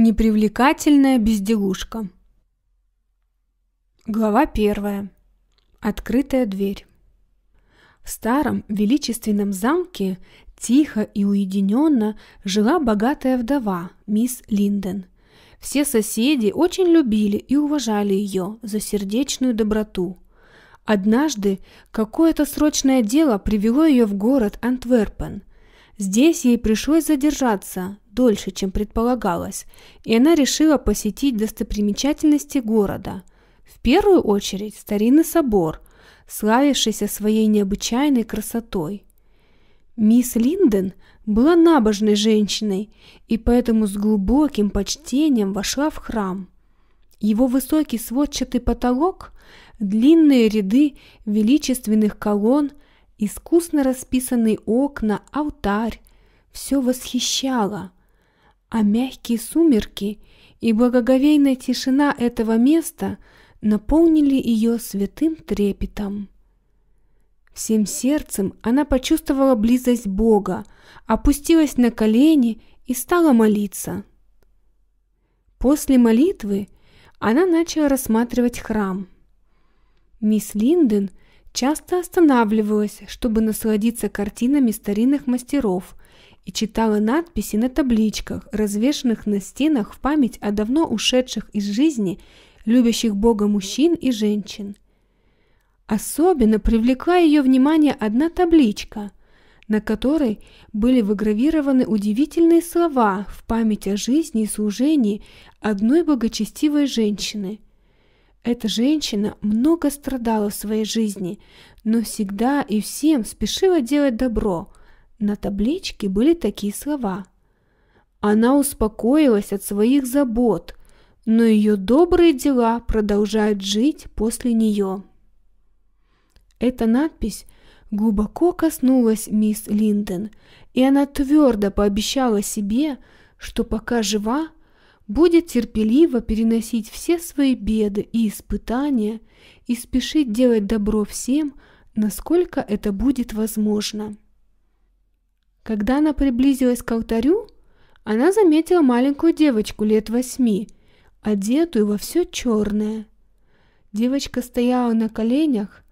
Непривлекательная безделушка. Глава первая. Открытая дверь. В старом величественном замке тихо и уединенно жила богатая вдова, мисс Линден. Все соседи очень любили и уважали ее за сердечную доброту. Однажды какое-то срочное дело привело ее в город Антверпен – Здесь ей пришлось задержаться дольше, чем предполагалось, и она решила посетить достопримечательности города. В первую очередь старинный собор, славившийся своей необычайной красотой. Мисс Линден была набожной женщиной и поэтому с глубоким почтением вошла в храм. Его высокий сводчатый потолок, длинные ряды величественных колонн – Искусно расписанные окна, алтарь – все восхищало. А мягкие сумерки и благоговейная тишина этого места наполнили ее святым трепетом. Всем сердцем она почувствовала близость Бога, опустилась на колени и стала молиться. После молитвы она начала рассматривать храм. Мисс Линден – Часто останавливалась, чтобы насладиться картинами старинных мастеров и читала надписи на табличках, развешанных на стенах в память о давно ушедших из жизни любящих Бога мужчин и женщин. Особенно привлекла ее внимание одна табличка, на которой были выгравированы удивительные слова в память о жизни и служении одной благочестивой женщины – эта женщина много страдала в своей жизни, но всегда и всем спешила делать добро. На табличке были такие слова. Она успокоилась от своих забот, но ее добрые дела продолжают жить после нее. Эта надпись глубоко коснулась мисс Линден, и она твердо пообещала себе, что пока жива, будет терпеливо переносить все свои беды и испытания и спешить делать добро всем, насколько это будет возможно. Когда она приблизилась к алтарю, она заметила маленькую девочку лет восьми, одетую во все черное. Девочка стояла на коленях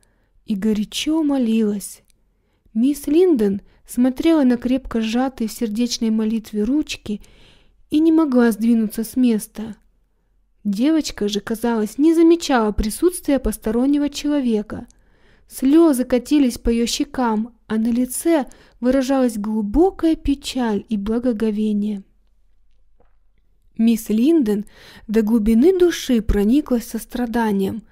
и горячо молилась. Мисс Линден смотрела на крепко сжатые в сердечной молитве ручки и не могла сдвинуться с места. Девочка же, казалось, не замечала присутствия постороннего человека. Слезы катились по ее щекам, а на лице выражалась глубокая печаль и благоговение. Мисс Линден до глубины души прониклась состраданием.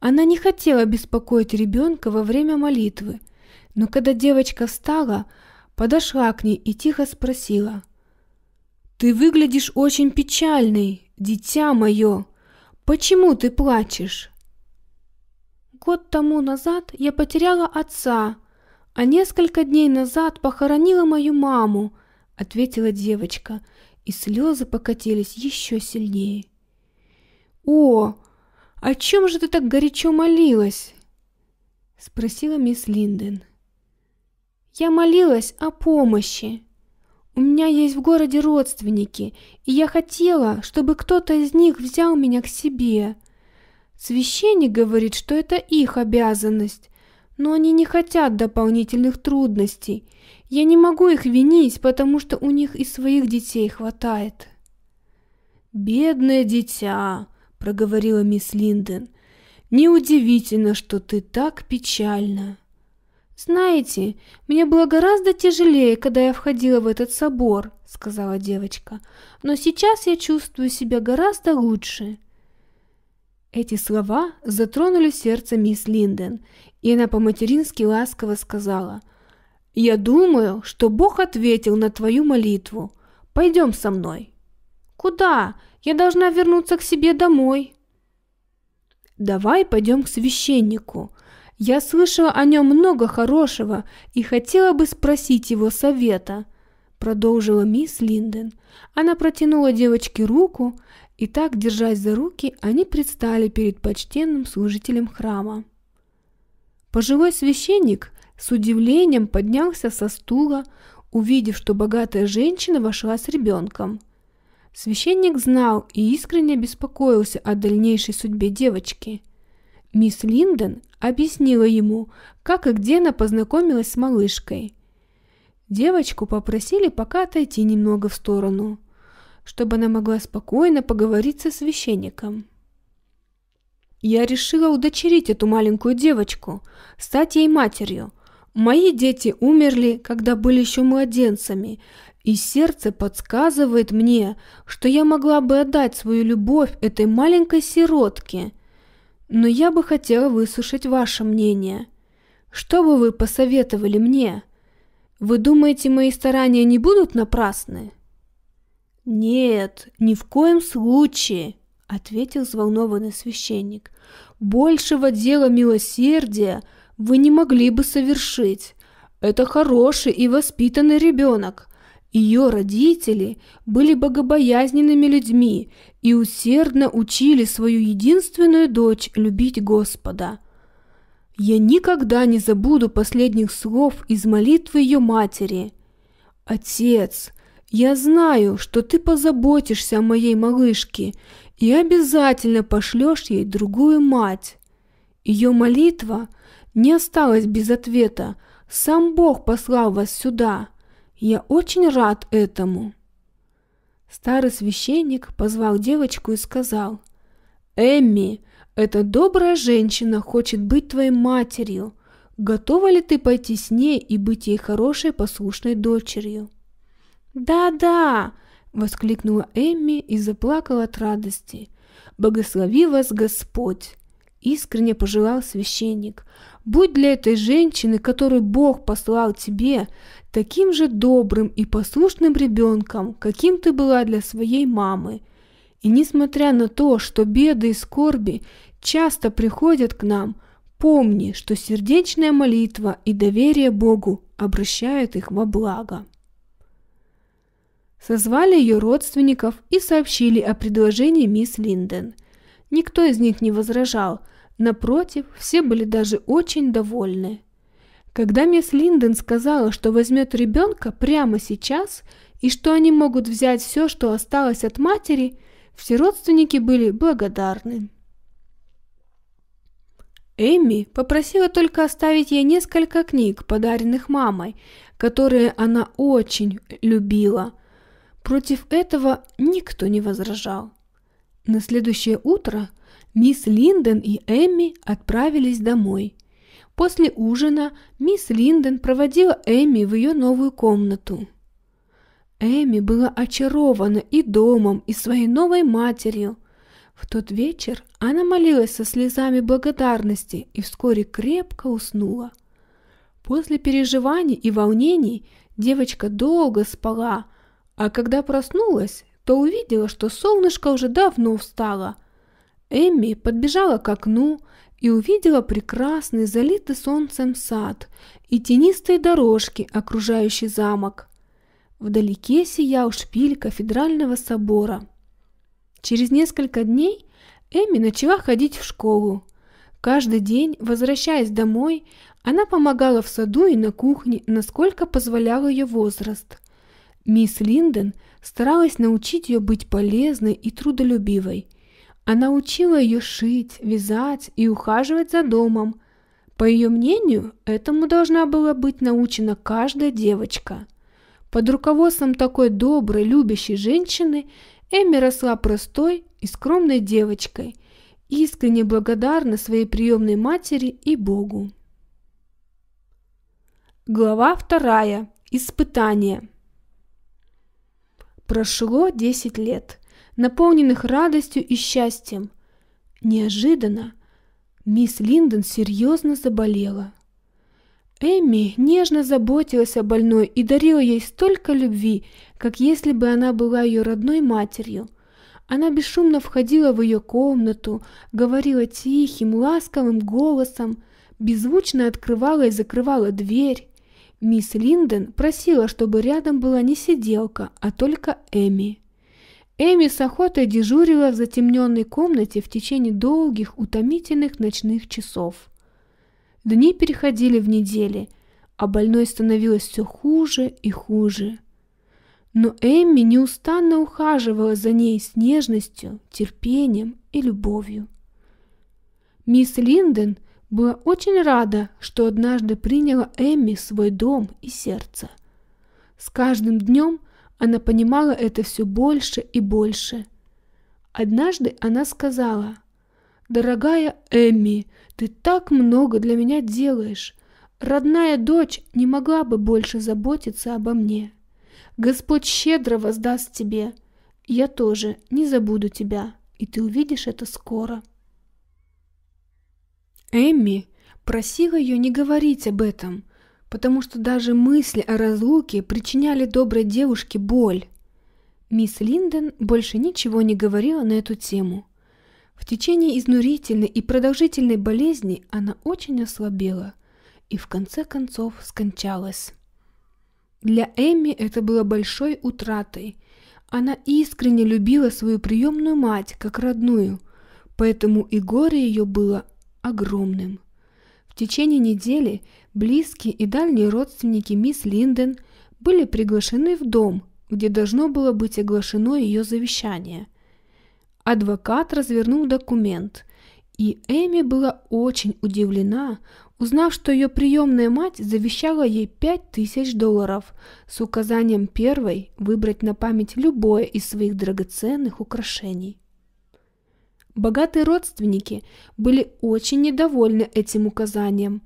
Она не хотела беспокоить ребенка во время молитвы, но когда девочка встала, подошла к ней и тихо спросила, «Ты выглядишь очень печальный, дитя мое. Почему ты плачешь?» Год тому назад я потеряла отца, а несколько дней назад похоронила мою маму, ответила девочка, и слезы покатились еще сильнее. «О, о чем же ты так горячо молилась?» — спросила мисс Линден. «Я молилась о помощи», у меня есть в городе родственники, и я хотела, чтобы кто-то из них взял меня к себе. Священник говорит, что это их обязанность, но они не хотят дополнительных трудностей. Я не могу их винить, потому что у них и своих детей хватает. «Бедное дитя», — проговорила мисс Линден, — «неудивительно, что ты так печальна». «Знаете, мне было гораздо тяжелее, когда я входила в этот собор», — сказала девочка, «но сейчас я чувствую себя гораздо лучше». Эти слова затронули сердце мисс Линден, и она по-матерински ласково сказала, «Я думаю, что Бог ответил на твою молитву. Пойдем со мной». «Куда? Я должна вернуться к себе домой». «Давай пойдем к священнику», — я слышала о нем много хорошего и хотела бы спросить его совета», — продолжила мисс Линден. Она протянула девочке руку, и так, держась за руки, они предстали перед почтенным служителем храма. Пожилой священник с удивлением поднялся со стула, увидев, что богатая женщина вошла с ребенком. Священник знал и искренне беспокоился о дальнейшей судьбе девочки. Мисс Линден Объяснила ему, как и где она познакомилась с малышкой. Девочку попросили пока отойти немного в сторону, чтобы она могла спокойно поговорить со священником. Я решила удочерить эту маленькую девочку, стать ей матерью. Мои дети умерли, когда были еще младенцами, и сердце подсказывает мне, что я могла бы отдать свою любовь этой маленькой сиротке, но я бы хотела выслушать ваше мнение. Что бы вы посоветовали мне? Вы думаете, мои старания не будут напрасны?» «Нет, ни в коем случае», — ответил взволнованный священник. «Большего дела милосердия вы не могли бы совершить. Это хороший и воспитанный ребенок. Ее родители были богобоязненными людьми и усердно учили свою единственную дочь любить Господа. Я никогда не забуду последних слов из молитвы ее матери. «Отец, я знаю, что ты позаботишься о моей малышке и обязательно пошлешь ей другую мать». Ее молитва не осталась без ответа. «Сам Бог послал вас сюда». Я очень рад этому. Старый священник позвал девочку и сказал, «Эмми, эта добрая женщина хочет быть твоей матерью. Готова ли ты пойти с ней и быть ей хорошей послушной дочерью?» «Да-да!» – воскликнула Эмми и заплакала от радости. «Богослови вас Господь!» искренне пожелал священник. «Будь для этой женщины, которую Бог послал тебе, таким же добрым и послушным ребенком, каким ты была для своей мамы. И несмотря на то, что беды и скорби часто приходят к нам, помни, что сердечная молитва и доверие Богу обращают их во благо». Созвали ее родственников и сообщили о предложении мисс Линден – Никто из них не возражал, напротив, все были даже очень довольны. Когда мисс Линден сказала, что возьмет ребенка прямо сейчас и что они могут взять все, что осталось от матери, все родственники были благодарны. Эми попросила только оставить ей несколько книг, подаренных мамой, которые она очень любила. Против этого никто не возражал. На следующее утро мисс Линден и Эмми отправились домой. После ужина мисс Линден проводила Эмми в ее новую комнату. Эми была очарована и домом, и своей новой матерью. В тот вечер она молилась со слезами благодарности и вскоре крепко уснула. После переживаний и волнений девочка долго спала, а когда проснулась, то увидела, что солнышко уже давно встало. Эмми подбежала к окну и увидела прекрасный, залитый солнцем сад и тенистые дорожки, окружающий замок. Вдалеке сиял шпиль кафедрального собора. Через несколько дней Эми начала ходить в школу. Каждый день, возвращаясь домой, она помогала в саду и на кухне, насколько позволял ее возраст. Мисс Линден старалась научить ее быть полезной и трудолюбивой. Она учила ее шить, вязать и ухаживать за домом. По ее мнению, этому должна была быть научена каждая девочка. Под руководством такой доброй, любящей женщины Эми росла простой и скромной девочкой, искренне благодарна своей приемной матери и Богу. Глава вторая. Испытание. Прошло 10 лет, наполненных радостью и счастьем. Неожиданно мисс Линдон серьезно заболела. Эми нежно заботилась о больной и дарила ей столько любви, как если бы она была ее родной матерью. Она бесшумно входила в ее комнату, говорила тихим, ласковым голосом, беззвучно открывала и закрывала дверь. Мисс Линден просила, чтобы рядом была не сиделка, а только Эми. Эми с охотой дежурила в затемненной комнате в течение долгих, утомительных ночных часов. Дни переходили в недели, а больной становилось все хуже и хуже. Но Эми неустанно ухаживала за ней с нежностью, терпением и любовью. Мисс Линден была очень рада, что однажды приняла Эмми свой дом и сердце. С каждым днем она понимала это все больше и больше. Однажды она сказала, «Дорогая Эмми, ты так много для меня делаешь. Родная дочь не могла бы больше заботиться обо мне. Господь щедро воздаст тебе. Я тоже не забуду тебя, и ты увидишь это скоро». Эмми просила ее не говорить об этом, потому что даже мысли о разлуке причиняли доброй девушке боль. Мисс Линден больше ничего не говорила на эту тему. В течение изнурительной и продолжительной болезни она очень ослабела и в конце концов скончалась. Для Эми это было большой утратой. Она искренне любила свою приемную мать, как родную, поэтому и горе ее было огромным. В течение недели близкие и дальние родственники мисс Линден были приглашены в дом, где должно было быть оглашено ее завещание. Адвокат развернул документ, и Эми была очень удивлена, узнав, что ее приемная мать завещала ей 5000 долларов с указанием первой выбрать на память любое из своих драгоценных украшений. Богатые родственники были очень недовольны этим указанием.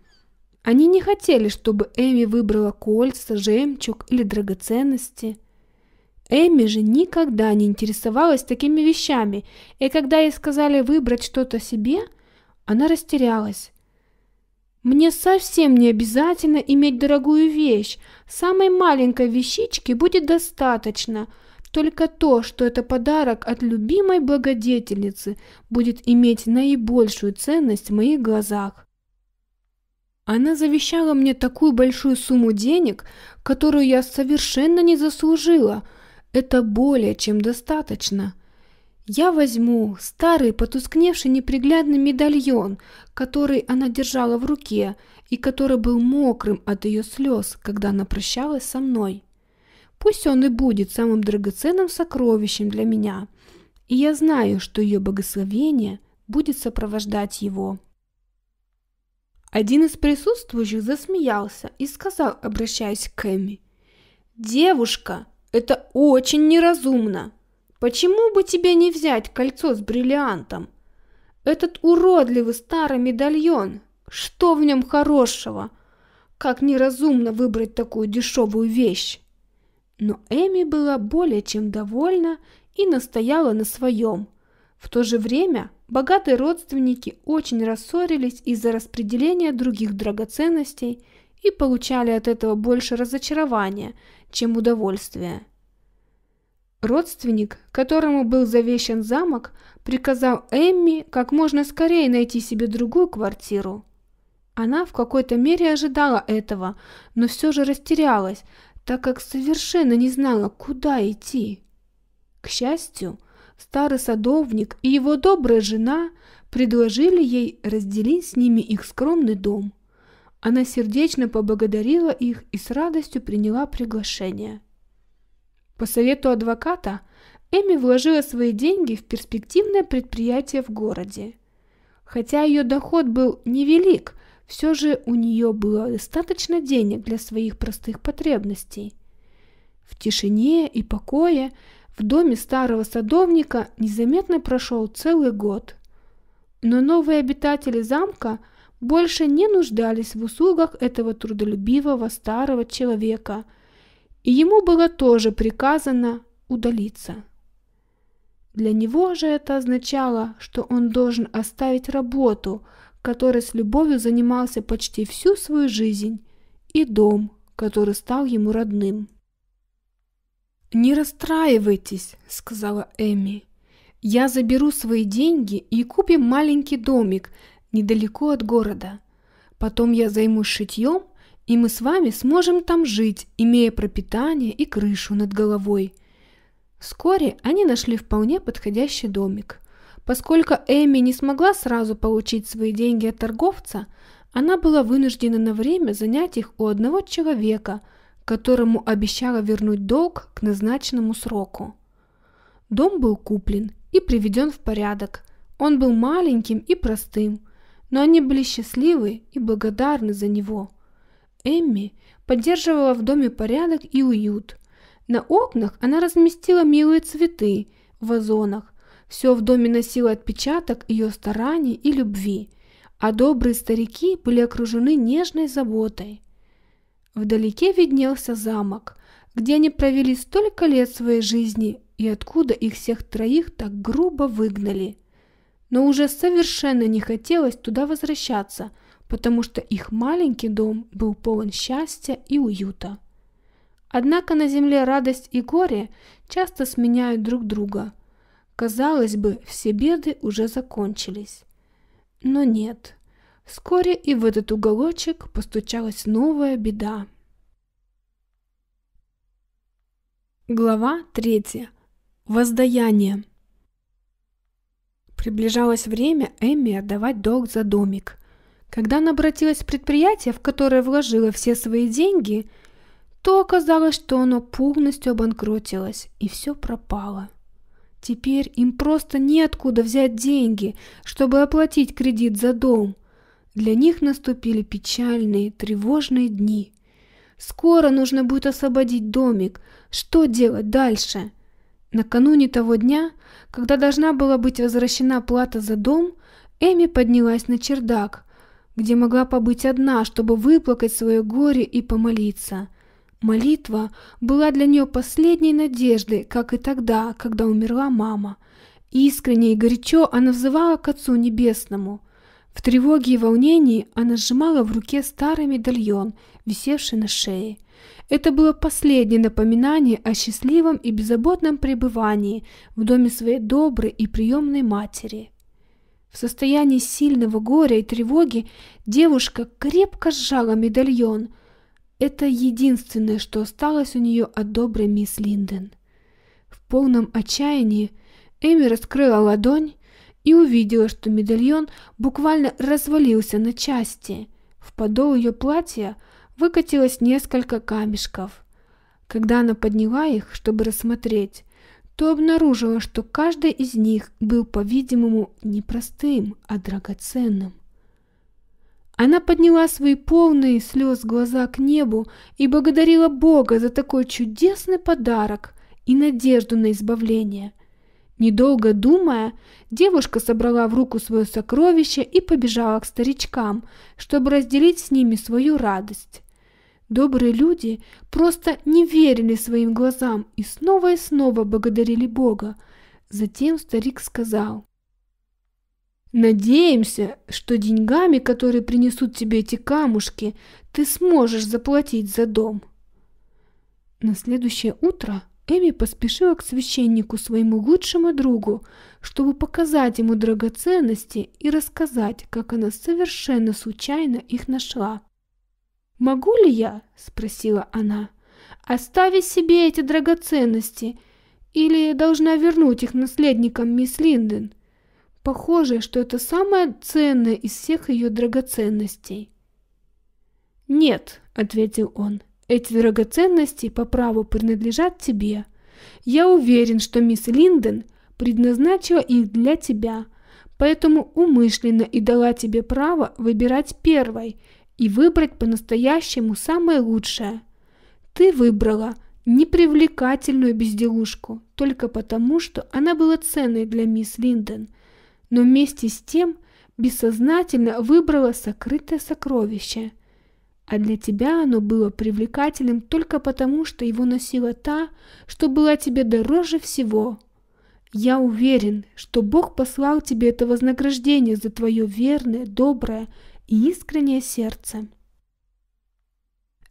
Они не хотели, чтобы Эми выбрала кольца, жемчуг или драгоценности. Эми же никогда не интересовалась такими вещами, и когда ей сказали выбрать что-то себе, она растерялась. Мне совсем не обязательно иметь дорогую вещь. Самой маленькой вещички будет достаточно – только то, что это подарок от любимой благодетельницы, будет иметь наибольшую ценность в моих глазах. Она завещала мне такую большую сумму денег, которую я совершенно не заслужила. Это более чем достаточно. Я возьму старый, потускневший неприглядный медальон, который она держала в руке и который был мокрым от ее слез, когда она прощалась со мной. Пусть он и будет самым драгоценным сокровищем для меня, и я знаю, что ее благословение будет сопровождать его». Один из присутствующих засмеялся и сказал, обращаясь к Эми, «Девушка, это очень неразумно. Почему бы тебе не взять кольцо с бриллиантом? Этот уродливый старый медальон, что в нем хорошего? Как неразумно выбрать такую дешевую вещь!» Но Эми была более чем довольна и настояла на своем. В то же время богатые родственники очень рассорились из-за распределения других драгоценностей и получали от этого больше разочарования, чем удовольствия. Родственник, которому был завещан замок, приказал Эмми как можно скорее найти себе другую квартиру. Она в какой-то мере ожидала этого, но все же растерялась, так как совершенно не знала, куда идти. К счастью, старый садовник и его добрая жена предложили ей разделить с ними их скромный дом. Она сердечно поблагодарила их и с радостью приняла приглашение. По совету адвоката Эми вложила свои деньги в перспективное предприятие в городе. Хотя ее доход был невелик, все же у нее было достаточно денег для своих простых потребностей. В тишине и покое в доме старого садовника незаметно прошел целый год. Но новые обитатели замка больше не нуждались в услугах этого трудолюбивого старого человека, и ему было тоже приказано удалиться. Для него же это означало, что он должен оставить работу – который с любовью занимался почти всю свою жизнь, и дом, который стал ему родным. «Не расстраивайтесь», — сказала Эми. «Я заберу свои деньги и купим маленький домик недалеко от города. Потом я займусь шитьем, и мы с вами сможем там жить, имея пропитание и крышу над головой». Вскоре они нашли вполне подходящий домик — Поскольку Эми не смогла сразу получить свои деньги от торговца, она была вынуждена на время занять их у одного человека, которому обещала вернуть долг к назначенному сроку. Дом был куплен и приведен в порядок. Он был маленьким и простым, но они были счастливы и благодарны за него. Эмми поддерживала в доме порядок и уют. На окнах она разместила милые цветы в вазонах, все в доме носило отпечаток ее стараний и любви, а добрые старики были окружены нежной заботой. Вдалеке виднелся замок, где они провели столько лет своей жизни и откуда их всех троих так грубо выгнали. Но уже совершенно не хотелось туда возвращаться, потому что их маленький дом был полон счастья и уюта. Однако на земле радость и горе часто сменяют друг друга – Казалось бы, все беды уже закончились. Но нет. Вскоре и в этот уголочек постучалась новая беда. Глава 3. Воздаяние. Приближалось время Эмми отдавать долг за домик. Когда она обратилась в предприятие, в которое вложила все свои деньги, то оказалось, что оно полностью обанкротилось, и все пропало. Теперь им просто неоткуда взять деньги, чтобы оплатить кредит за дом. Для них наступили печальные, тревожные дни. Скоро нужно будет освободить домик. Что делать дальше? Накануне того дня, когда должна была быть возвращена плата за дом, Эми поднялась на чердак, где могла побыть одна, чтобы выплакать свое горе и помолиться – Молитва была для нее последней надеждой, как и тогда, когда умерла мама. Искренне и горячо она взывала к Отцу Небесному. В тревоге и волнении она сжимала в руке старый медальон, висевший на шее. Это было последнее напоминание о счастливом и беззаботном пребывании в доме своей доброй и приемной матери. В состоянии сильного горя и тревоги девушка крепко сжала медальон – это единственное, что осталось у нее от доброй мисс Линден. В полном отчаянии Эми раскрыла ладонь и увидела, что медальон буквально развалился на части. В подол ее платья выкатилось несколько камешков. Когда она подняла их, чтобы рассмотреть, то обнаружила, что каждый из них был, по-видимому, не простым, а драгоценным. Она подняла свои полные слез глаза к небу и благодарила Бога за такой чудесный подарок и надежду на избавление. Недолго думая, девушка собрала в руку свое сокровище и побежала к старичкам, чтобы разделить с ними свою радость. Добрые люди просто не верили своим глазам и снова и снова благодарили Бога. Затем старик сказал, Надеемся, что деньгами, которые принесут тебе эти камушки, ты сможешь заплатить за дом. На следующее утро Эми поспешила к священнику, своему лучшему другу, чтобы показать ему драгоценности и рассказать, как она совершенно случайно их нашла. «Могу ли я?» – спросила она. «Оставить себе эти драгоценности или должна вернуть их наследникам мисс Линден?» Похоже, что это самое ценное из всех ее драгоценностей. «Нет», — ответил он, — «эти драгоценности по праву принадлежат тебе. Я уверен, что мисс Линден предназначила их для тебя, поэтому умышленно и дала тебе право выбирать первой и выбрать по-настоящему самое лучшее. Ты выбрала непривлекательную безделушку только потому, что она была ценной для мисс Линден — но вместе с тем бессознательно выбрала сокрытое сокровище. А для тебя оно было привлекательным только потому, что его носила та, что была тебе дороже всего. Я уверен, что Бог послал тебе это вознаграждение за твое верное, доброе и искреннее сердце.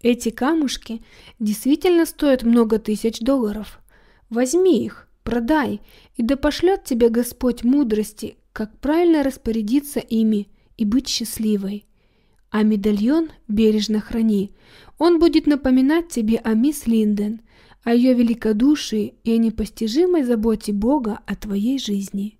Эти камушки действительно стоят много тысяч долларов. Возьми их, продай, и да пошлет тебе Господь мудрости как правильно распорядиться ими и быть счастливой. А медальон бережно храни. Он будет напоминать тебе о мисс Линден, о ее великодушии и о непостижимой заботе Бога о твоей жизни.